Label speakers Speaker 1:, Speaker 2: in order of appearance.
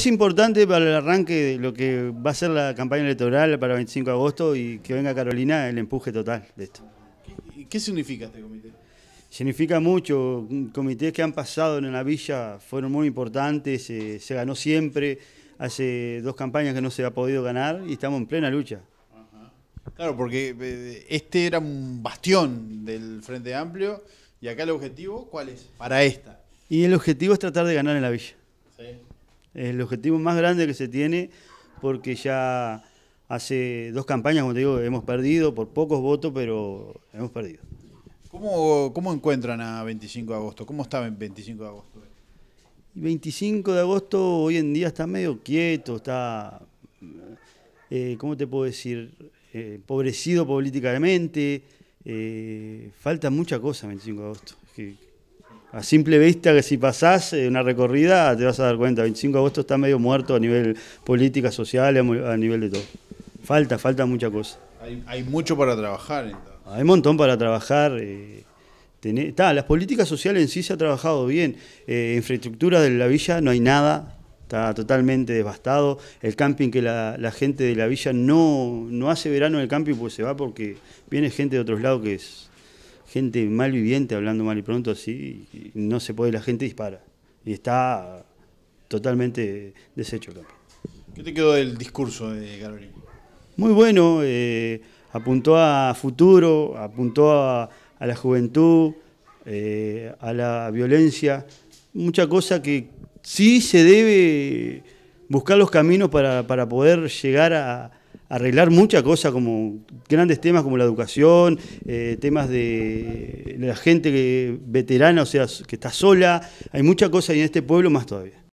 Speaker 1: Es importante para el arranque de lo que va a ser la campaña electoral para el 25 de agosto y que venga Carolina el empuje total de esto. ¿Y qué significa este comité? Significa mucho, comités que han pasado en la villa fueron muy importantes, eh, se, ganó siempre, hace dos campañas que no se ha podido ganar y estamos en plena lucha. Claro, porque eh, este era un bastión del Frente Amplio y acá el objetivo, ¿cuál es? Para esta. Y el objetivo es tratar de ganar en la villa el objetivo más grande que se tiene, porque ya hace dos campañas, como te digo, hemos perdido por pocos votos, pero hemos perdido. ¿Cómo, encuentran a 25 de agosto? ¿Cómo en 25 de agosto? 25 de agosto hoy en día está medio quieto, está, eh, ¿cómo te puedo decir? Pobrecido eh, empobrecido políticamente. Eh, falta mucha cosa 25 de agosto a simple vista que si pasás eh, una recorrida te vas a dar cuenta, 25 de agosto está medio muerto a nivel política, social, a nivel de todo. Falta, falta mucha cosa. Hay, mucho para trabajar Hay un montón para trabajar. Eh, las políticas sociales en sí se ha trabajado bien. Eh, infraestructura de la villa no hay nada, está totalmente devastado. El camping que la, gente de la villa no, no hace verano en el camping, pues se va porque viene gente de otros lados que es gente malviviente hablando mal y pronto así, no se puede, la gente dispara. Y está totalmente deshecho el ¿Qué te quedó del discurso de Gabriel? Muy bueno, eh, apuntó a futuro, apuntó a, la juventud, eh, a la violencia, mucha cosa que sí se debe buscar los caminos para poder llegar a, arreglar muchas cosas, como grandes temas como la educación, eh, temas de la gente que, veterana, o sea, que está sola. Hay muchas cosas y en este pueblo más todavía.